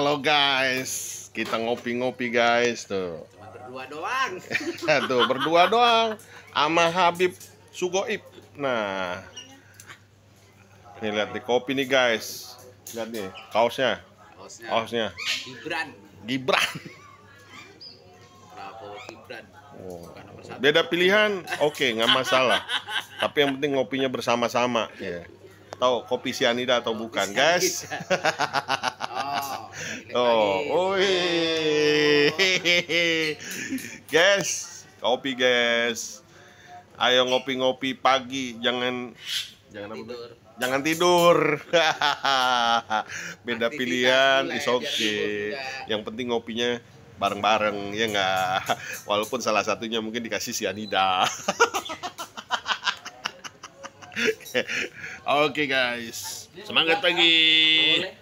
Halo guys, kita ngopi-ngopi guys tuh. berdua doang. tuh berdua doang, sama Habib Sugoib. Nah, ini lihat di kopi nih guys. Lihat nih kaosnya. Kaosnya. Kaosnya. Gibran. Gibran. Gibran. Oh. Beda pilihan, oke okay, nggak masalah. Tapi yang penting ngopinya bersama-sama. Ya. Yeah. Tahu kopi sianida atau kopi bukan, sianida. guys? Guys, kopi guys. Ayo ngopi-ngopi pagi, jangan jangan tidur. Jangan tidur. Beda Aktivitas pilihan, is okay. Yang penting ngopinya bareng-bareng ya enggak. Walaupun salah satunya mungkin dikasih sianida. Oke okay, guys, semangat pagi.